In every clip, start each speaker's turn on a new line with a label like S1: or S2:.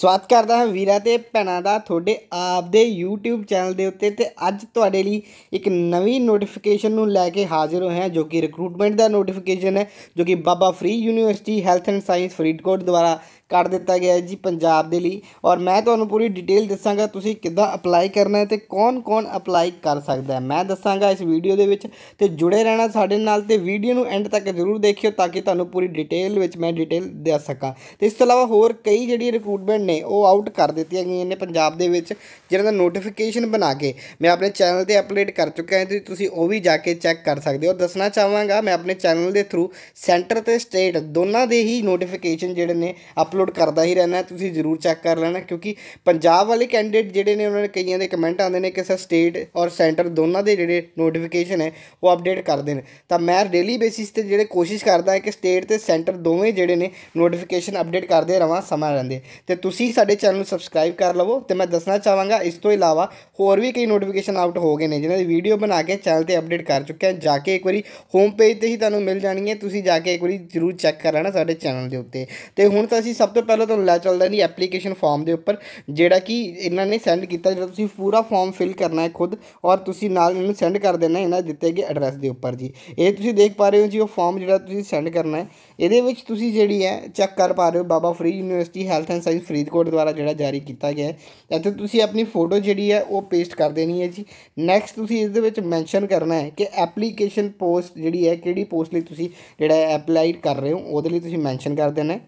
S1: ਸਵਾਗਤ ਕਰਦਾ ਹਾਂ ਵੀਰਾਂ ਤੇ ਭੈਣਾਂ ਦਾ ਤੁਹਾਡੇ ਆਪ ਦੇ YouTube ਚੈਨਲ ਦੇ ਉੱਤੇ ਤੇ ਅੱਜ ਤੁਹਾਡੇ ਲਈ ਇੱਕ ਨਵੀਂ ਨੋਟੀਫਿਕੇਸ਼ਨ ਨੂੰ ਲੈ ਕੇ ਹਾਜ਼ਰ ਹੋਏ ਹਾਂ ਜੋ ਕਿ ਰਿਕਰੂਟਮੈਂਟ ਦਾ ਨੋਟੀਫਿਕੇਸ਼ਨ ਹੈ ਜੋ ਕਿ Baba Farid university health and science Faridkot ਦੁਆਰਾ ਕਰ ਦਿੱਤਾ ਗਿਆ ਹੈ ਜੀ ਪੰਜਾਬ ਦੇ ਲਈ ਔਰ ਮੈਂ ਤੁਹਾਨੂੰ ਪੂਰੀ ਡਿਟੇਲ ਦੱਸਾਂਗਾ ਤੁਸੀਂ ਕਿੱਦਾਂ ਅਪਲਾਈ ਕਰਨਾ ਹੈ ਤੇ ਕੌਣ-ਕੌਣ ਅਪਲਾਈ ਕਰ ਸਕਦਾ ਹੈ ਮੈਂ ਦੱਸਾਂਗਾ ਇਸ ਵੀਡੀਓ ਦੇ ਵਿੱਚ ਤੇ ਜੁੜੇ ਰਹਿਣਾ ਸਾਡੇ ਨਾਲ ਤੇ ਵੀਡੀਓ ਨੂੰ ਐਂਡ ਤੱਕ ਜ਼ਰੂਰ ਦੇਖਿਓ ਤਾਂ ਕਿ ਤੁਹਾਨੂੰ ਪੂਰੀ ਡਿਟੇਲ ਵਿੱਚ ਮੈਂ ਡਿਟੇਲ ਦੇ ਸਕਾਂ ਤੇ ਇਸ ਤੋਂ ਇਲਾਵਾ ਹੋਰ ਕਈ ਜਿਹੜੀ ਰਿਕਰੂਟਮੈਂਟ ਨੇ ਉਹ ਆਊਟ ਕਰ ਦਿੱਤੀਆਂ ਗਈਆਂ ਨੇ ਪੰਜਾਬ ਦੇ ਵਿੱਚ ਜਿਹਨਾਂ ਦਾ ਨੋਟੀਫਿਕੇਸ਼ਨ ਬਣਾ ਕੇ ਮੈਂ ਆਪਣੇ ਚੈਨਲ ਤੇ ਅਪਲੋਡ ਕਰ ਚੁੱਕਾ ਹਾਂ ਤੇ ਤੁਸੀਂ ਉਹ ਵੀ ਜਾ ਕੇ ਚੈੱਕ ਕਰ ਸਕਦੇ ਹੋ ਦੱਸਣਾ ਚਾਹਾਂਗਾ ਮੈਂ ਆਪਣੇ ਚੈਨਲ ਦੇ ਥਰੂ ਸੈਂਟਰ ਤੇ ਸਟੇਟ ਦੋਨਾਂ ਦੇ ਹੀ ਨੋਟੀਫਿਕੇਸ਼ਨ ਜਿਹੜੇ ਨੇ ਅਪ ਅਪਲੋਡ ਕਰਦਾ ਹੀ ਰਹਿਣਾ ਤੁਸੀਂ ਜ਼ਰੂਰ ਚੈੱਕ ਕਰ ਲੈਣਾ ਕਿਉਂਕਿ ਪੰਜਾਬ ਵਾਲੇ ਕੈਂਡੀਡੇਟ ਜਿਹੜੇ ਨੇ ਉਹਨਾਂ ਨੇ ਕਈਆਂ ਦੇ ਕਮੈਂਟ ਆਉਂਦੇ ਨੇ ਕਿ ਸਰ ਸਟੇਟ ਔਰ ਸੈਂਟਰ ਦੋਨਾਂ ਦੇ ਜਿਹੜੇ ਨੋਟੀਫਿਕੇਸ਼ਨ ਹੈ ਉਹ ਅਪਡੇਟ ਕਰਦੇ ਨੇ ਤਾਂ ਮੈਂ ਡੇਲੀ ਬੇਸਿਸ ਤੇ ਜਿਹੜੇ ਕੋਸ਼ਿਸ਼ ਕਰਦਾ ਹੈ ਕਿ ਸਟੇਟ ਤੇ ਸੈਂਟਰ ਦੋਵੇਂ ਜਿਹੜੇ ਨੇ ਨੋਟੀਫਿਕੇਸ਼ਨ ਅਪਡੇਟ ਕਰਦੇ ਰਵਾਂ ਸਮਾਂ ਰਹਿੰਦੇ ਤੇ ਤੁਸੀਂ ਸਾਡੇ ਚੈਨਲ ਨੂੰ ਸਬਸਕ੍ਰਾਈਬ ਕਰ ਲਵੋ ਤੇ ਮੈਂ ਦੱਸਣਾ ਚਾਹਾਂਗਾ ਇਸ ਤੋਂ ਇਲਾਵਾ ਹੋਰ ਵੀ ਕਈ ਨੋਟੀਫਿਕੇਸ਼ਨ ਆਊਟ ਹੋ ਗਏ ਨੇ ਜਿਨ੍ਹਾਂ ਦੀ ਵੀਡੀਓ ਬਣਾ ਕੇ ਚੈਨਲ ਤੇ ਅਪਡੇਟ ਕਰ ਚੁੱਕਿਆ ਜਾ ਕੇ ਇੱਕ ਵਾਰੀ ਹੋਮ ਪੇਜ ਤੇ ਹੀ ਤੁਹਾਨੂੰ ਮਿਲ ਜਾਣੀ ਹੈ ਤੁਸੀਂ ਜਾ ਕੇ ਇੱਕ ਵਾਰੀ ਜ਼ਰੂਰ ਚੈੱਕ ਕਰ ਲੈਣਾ ਸਾਡੇ ਚੈਨਲ ਦੇ ਉੱਤੇ ਤੇ ਹੁਣ ਤਾਂ ਅਸੀਂ ਸਭ ਤੋਂ ਪਹਿਲਾਂ ਤੁਹਾਨੂੰ ਲੈ ਚੱਲਦਾ ਇਹਦੀ ਐਪਲੀਕੇਸ਼ਨ ਫਾਰਮ ਦੇ ਉੱਪਰ ਜਿਹੜਾ ਕਿ ਇਹਨਾਂ ਨੇ ਸੈਂਡ ਕੀਤਾ ਜਿਹੜਾ ਤੁਸੀਂ ਪੂਰਾ ਫਾਰਮ ਫਿਲ ਕਰਨਾ ਹੈ ਖੁਦ ਔਰ ਤੁਸੀਂ ਨਾਲ ਇਹਨੂੰ ਸੈਂਡ ਕਰ ਦੇਣਾ ਇਹਨਾਂ ਦਿੱਤੇ ਗਏ ਐਡਰੈਸ ਦੇ ਉੱਪਰ ਜੀ ਇਹ ਤੁਸੀਂ ਦੇਖ ਪਾ ਰਹੇ ਹੋ ਜੀ ਉਹ ਫਾਰਮ ਜਿਹੜਾ ਤੁਸੀਂ ਸੈਂਡ ਕਰਨਾ ਹੈ ਇਹਦੇ ਵਿੱਚ ਤੁਸੀਂ ਜਿਹੜੀ ਹੈ ਚੈੱਕ ਕਰ ਪਾ ਰਹੇ ਹੋ Baba Farid university health and science Faridkot ਦੁਆਰਾ ਜਿਹੜਾ ਜਾਰੀ ਕੀਤਾ ਗਿਆ ਹੈ ਇੱਥੇ ਤੁਸੀਂ ਆਪਣੀ ਫੋਟੋ ਜਿਹੜੀ ਹੈ ਉਹ ਪੇਸਟ ਕਰ ਦੇਣੀ ਹੈ ਜੀ ਨੈਕਸਟ ਤੁਸੀਂ ਇਸ ਦੇ ਵਿੱਚ ਮੈਂਸ਼ਨ ਕਰਨਾ ਹੈ ਕਿ ਐਪਲੀਕੇਸ਼ਨ ਪੋਸਟ ਜਿਹੜੀ ਹੈ ਕਿਹੜੀ ਪੋਸਟ ਲਈ ਤੁਸੀਂ ਜਿਹੜਾ ਐਪਲਾਈ ਕਰ ਰਹੇ ਹੋ ਉਹਦੇ ਲਈ ਤੁਸੀਂ ਮੈਂਸ਼ਨ ਕਰ ਦੇਣਾ ਹੈ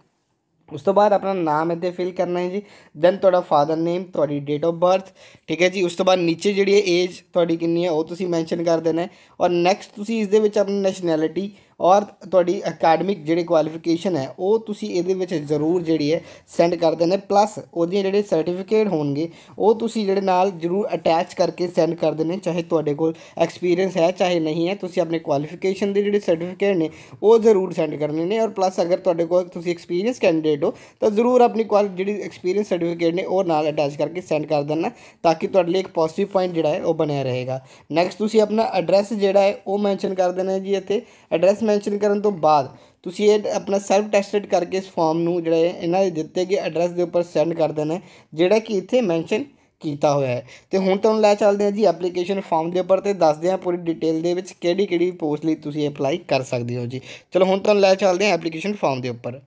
S1: ਉਸ ਤੋਂ ਬਾਅਦ ਆਪਣਾ ਨਾਮ ਇੱਥੇ ਫਿਲ ਕਰਨਾ ਹੈ ਜੀ ਦੈਨ ਤੁਹਾਡਾ ਫਾਦਰ ਨੇਮ ਤੁਹਾਡੀ ਡੇਟ ਆਫ ਬਰਥ ਠੀਕ ਹੈ ਜੀ ਉਸ ਤੋਂ ਬਾਅਦ ਨੀਚੇ ਜਿਹੜੀ ਹੈ ਏਜ ਤੁਹਾਡੀ ਕਿੰਨੀ ਹੈ ਉਹ ਤੁਸੀਂ ਮੈਂਸ਼ਨ ਕਰ ਦੇਣਾ ਹੈ ਔਰ ਨੈਕਸਟ ਤੁਸੀਂ ਇਸ ਦੇ ਵਿੱਚ ਆਪਣੀ ਨੈਸ਼ਨੈਲਿਟੀ ਔਰ ਤੁਹਾਡੀ ਅਕੈਡਮਿਕ ਜਿਹੜੀ ਕੁਆਲੀਫਿਕੇਸ਼ਨ ਹੈ ਉਹ ਤੁਸੀਂ ਇਹਦੇ ਵਿੱਚ ਜ਼ਰੂਰ ਜਿਹੜੀ ਹੈ ਸੈਂਡ ਕਰ ਦੇਣਾ ਪਲੱਸ ਉਹਦੇ ਜਿਹੜੇ ਸਰਟੀਫਿਕੇਟ ਹੋਣਗੇ ਉਹ ਤੁਸੀਂ ਜਿਹੜੇ ਨਾਲ ਜ਼ਰੂਰ ਅਟੈਚ ਕਰਕੇ ਸੈਂਡ ਕਰ ਦੇਣੇ ਚਾਹੇ ਤੁਹਾਡੇ ਕੋਲ ਐਕਸਪੀਰੀਅੰਸ ਹੈ ਚਾਹੇ ਨਹੀਂ ਹੈ ਤੁਸੀਂ ਆਪਣੇ ਕੁਆਲੀਫਿਕੇਸ਼ਨ ਦੇ ਜਿਹੜੇ ਸਰਟੀਫਿਕੇਟ ਨੇ ਉਹ ਜ਼ਰੂਰ ਸੈਂਡ ਕਰਨੇ ਨੇ ਔਰ ਪਲੱਸ ਅਗਰ ਤੁਹਾਡੇ ਕੋਲ ਤੁਸੀਂ ਐਕਸਪੀਰੀਅੰਸ ਕੈਂਡੀਡੇਟ ਹੋ ਤਾਂ ਜ਼ਰੂਰ ਆਪਣੀ ਜਿਹੜੀ ਐਕਸਪੀਰੀਅੰਸ ਸਰਟੀਫਿਕੇਟ ਨੇ ਉਹ ਨਾਲ ਅਟੈਚ ਕਰਕੇ ਸੈਂਡ ਕਰ ਦੇਣਾ ਤਾਂ ਕਿ ਤੁਹਾਡੇ ਲਈ ਇੱਕ ਪੋਜ਼ਿਟਿਵ ਪੁਆਇੰਟ ਜਿਹੜਾ ਹੈ ਉਹ ਬਣਿਆ ਰਹੇਗਾ ਨੈਕਸਟ ਤੁਸੀਂ ਆਪਣਾ ਐਡਰੈਸ ਜਿਹੜਾ ਹੈ ਉਹ ਮੈਂਸ਼ਨ ਕਰ ਦੇਣਾ ਜੀ ਇੱਥੇ ਐਡਰੈਸ ਮੈਂਸ਼ਨ ਕਰਨ ਤੋਂ ਬਾਅਦ ਤੁਸੀਂ ਇਹ ਆਪਣਾ ਸੈਲਫ ਟੈਸਟਡ ਕਰਕੇ ਇਸ ਫਾਰਮ ਨੂੰ ਜਿਹੜਾ ਇਹਨਾਂ ਦੇ ਦਿੱਤੇ ਗਏ ਐਡਰੈਸ ਦੇ ਉੱਪਰ ਸੈਂਡ ਕਰ ਦੇਣਾ ਜਿਹੜਾ ਕਿ ਇੱਥੇ ਮੈਂਸ਼ਨ ਕੀਤਾ ਹੋਇਆ ਹੈ ਤੇ ਹੁਣ ਤੁਹਾਨੂੰ ਲੈ ਚੱਲਦੇ ਆ ਜੀ ਐਪਲੀਕੇਸ਼ਨ ਫਾਰਮ ਦੇ ਉੱਪਰ ਤੇ ਦੱਸਦੇ ਆ ਪੂਰੀ ਡਿਟੇਲ ਦੇ ਵਿੱਚ ਕਿਹੜੀ ਕਿਹੜੀ ਪੋਸਟ ਲਈ ਤੁਸੀਂ ਅਪਲਾਈ ਕਰ ਸਕਦੇ ਹੋ ਜੀ ਚਲੋ ਹੁਣ ਤੁਹਾਨੂੰ ਲੈ ਚੱਲਦੇ ਆ ਐਪਲੀਕੇਸ਼ਨ ਫਾਰਮ ਦੇ ਉੱਪਰ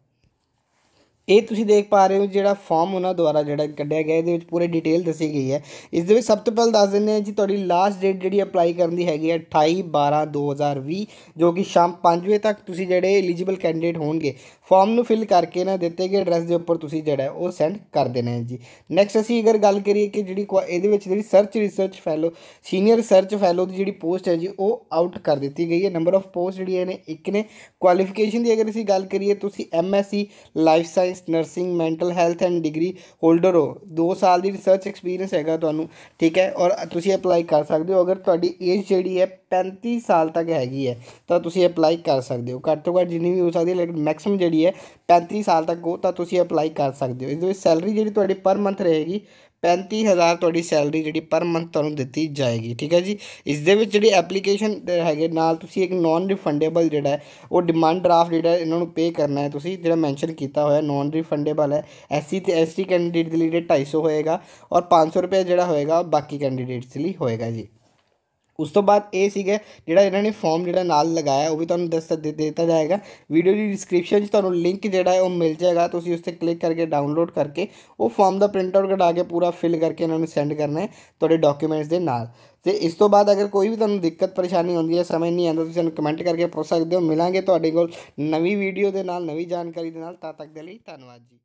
S1: ਇਹ ਤੁਸੀਂ ਦੇਖ ਪਾ ਰਹੇ ਹੋ ਜਿਹੜਾ ਫਾਰਮ ਉਹਨਾਂ ਦੁਆਰਾ ਜਿਹੜਾ ਕੱਢਿਆ ਗਿਆ ਇਹਦੇ ਵਿੱਚ ਪੂਰੀ ਡਿਟੇਲ ਦੱਸੀ ਗਈ ਹੈ ਇਸ ਦੇ ਵਿੱਚ ਸਭ ਤੋਂ ਪਹਿਲਾਂ ਦੱਸ ਦਿੰਦੇ ਹਾਂ ਜੀ ਤੁਹਾਡੀ ਲਾਸਟ ਡੇਟ ਜਿਹੜੀ ਅਪਲਾਈ ਕਰਨ ਦੀ ਹੈਗੀ ਹੈ 28 12 2020 ਜੋ ਕਿ ਸ਼ਾਮ 5 ਵਜੇ ਤੱਕ ਤੁਸੀਂ ਜਿਹੜੇ ਐਲੀਜੀਬਲ ਕੈਂਡੀਡੇਟ ਹੋਣਗੇ ਫਾਰਮ ਨੂੰ ਫਿਲ ਕਰਕੇ ਨਾ ਦਿੱਤੇ ਗਏ ਐਡਰੈਸ ਦੇ ਉੱਪਰ ਤੁਸੀਂ ਜਿਹੜਾ ਉਹ ਸੈਂਡ ਕਰ ਦੇਣਾ ਹੈ ਜੀ ਨੈਕਸਟ ਅਸੀਂ ਅਗਰ ਗੱਲ ਕਰੀਏ ਕਿ ਜਿਹੜੀ ਇਹਦੇ ਵਿੱਚ ਜਿਹੜੀ search research fellow senior research fellow ਦੀ ਜਿਹੜੀ ਪੋਸਟ ਹੈ ਜੀ ਉਹ ਆਊਟ ਕਰ ਦਿੱਤੀ ਗਈ ਹੈ ਨੰਬਰ ਆਫ ਪੋਸਟ ਜਿਹੜੀਆਂ ਨੇ ਇੱਕ ਨੇ ਕੁਆਲੀਫਿਕੇਸ਼ਨ ਦੀ ਅਗਰ ਅਸੀਂ ਗੱਲ ਕਰੀਏ ਤੁਸੀਂ MSc life science science nursing mental health and degree holder ਹੋ 2 ਸਾਲ ਦੀ ਰਿਸਰਚ ਐਕਸਪੀਰੀਅੰਸ ਹੈਗਾ ਤੁਹਾਨੂੰ ਠੀਕ ਹੈ ਔਰ ਤੁਸੀਂ ਅਪਲਾਈ ਕਰ ਸਕਦੇ ਹੋ ਅਗਰ ਤੁਹਾਡੀ ਏਜ ਜਿਹੜੀ ਹੈ 35 ਸਾਲ ਤੱਕ ਹੈਗੀ ਹੈ ਤਾਂ ਤੁਸੀਂ ਅਪਲਾਈ ਕਰ ਸਕਦੇ ਹੋ ਘੱਟ ਤੋਂ ਘੱਟ ਜਿੰਨੀ ਵੀ ਹੋ ਸਕਦੀ ਹੈ ਲੇਕਿਨ ਮੈਕਸਿਮਮ ਜਿਹੜੀ ਹੈ 35 ਸਾਲ ਤੱਕ ਹੋ ਤਾਂ ਤੁਸੀਂ ਅਪਲਾਈ ਕਰ ਸਕਦੇ ਹੋ ਇਸ ਦੇ ਵਿੱਚ ਸੈਲਰੀ ਜਿਹੜੀ ਤੁਹਾਡੀ ਪਰ ਮੰਥ ਰਹੇਗੀ 35000 ਤੁਹਾਡੀ ਸੈਲਰੀ ਜਿਹੜੀ ਪਰ ਮੰਥ ਤੁਹਾਨੂੰ ਦਿੱਤੀ ਜਾਏਗੀ ਠੀਕ ਹੈ ਜੀ ਇਸ ਦੇ ਵਿੱਚ ਜਿਹੜੀ ਐਪਲੀਕੇਸ਼ਨ ਹੈਗੇ ਨਾਲ ਤੁਸੀਂ ਇੱਕ ਨਾਨ ਰਿਫੰਡੇਬਲ ਜਿਹੜਾ ਉਹ ਡਿਮਾਂਡ ਡਰਾਫਟ ਜਿਹੜਾ ਇਹਨਾਂ ਨੂੰ ਪੇ ਕਰਨਾ ਹੈ ਤੁਸੀਂ ਜਿਹੜਾ ਮੈਂਸ਼ਨ ਕੀਤਾ ਹੋਇਆ ਨਾਨ ਰਿਫੰਡੇਬਲ ਹੈ ਐਸਸੀ ਤੇ ਐਸਟੀ ਕੈਂਡੀਡੇਟ ਦੇ ਲਈ 250 ਹੋਏਗਾ ਔਰ 500 ਰੁਪਏ ਜਿਹੜਾ ਹੋਏਗਾ ਬਾਕੀ ਕੈਂਡੀਡੇਟਸ ਲਈ ਹੋਏਗਾ ਜੀ ਉਸ ਤੋਂ ਬਾਅਦ ਇਹ ਸੀਗਾ ਜਿਹੜਾ ਇਹਨਾਂ ਨੇ ਫਾਰਮ ਜਿਹੜਾ ਨਾਲ ਲਗਾਇਆ ਉਹ ਵੀ ਤੁਹਾਨੂੰ ਦੱਸ ਦਿੱਤਾ ਜਾਏਗਾ ਵੀਡੀਓ ਦੀ ਡਿਸਕ੍ਰਿਪਸ਼ਨ 'ਚ ਤੁਹਾਨੂੰ ਲਿੰਕ ਜਿਹੜਾ ਹੈ ਉਹ ਮਿਲ ਜਾਏਗਾ ਤੁਸੀਂ ਉਸ ਤੇ ਕਲਿੱਕ ਕਰਕੇ ਡਾਊਨਲੋਡ ਕਰਕੇ ਉਹ ਫਾਰਮ ਦਾ ਪ੍ਰਿੰਟ ਆਊਟ ਕਢਾ ਕੇ ਪੂਰਾ ਫਿਲ ਕਰਕੇ ਇਹਨਾਂ ਨੂੰ ਸੈਂਡ ਕਰਨਾ ਹੈ ਤੁਹਾਡੇ ਡਾਕੂਮੈਂਟਸ ਦੇ ਨਾਲ ਤੇ ਇਸ ਤੋਂ ਬਾਅਦ ਅਗਰ ਕੋਈ ਵੀ ਤੁਹਾਨੂੰ ਦਿੱਕਤ ਪਰੇਸ਼ਾਨੀ ਹੁੰਦੀ ਹੈ ਸਮਝ ਨਹੀਂ ਆਉਂਦਾ ਤੁਸੀਂ ਸਾਨੂੰ ਕਮੈਂਟ ਕਰਕੇ ਪੁੱਛ ਸਕਦੇ ਹੋ ਮਿਲਾਂਗੇ ਤੁਹਾਡੇ ਕੋਲ ਨਵੀਂ ਵੀਡੀਓ ਦੇ ਨਾਲ ਨਵੀਂ ਜਾਣਕਾਰੀ ਦੇ ਨਾਲ ਤਦ ਤੱਕ ਦੇ ਲਈ ਧੰਨਵਾਦ ਜੀ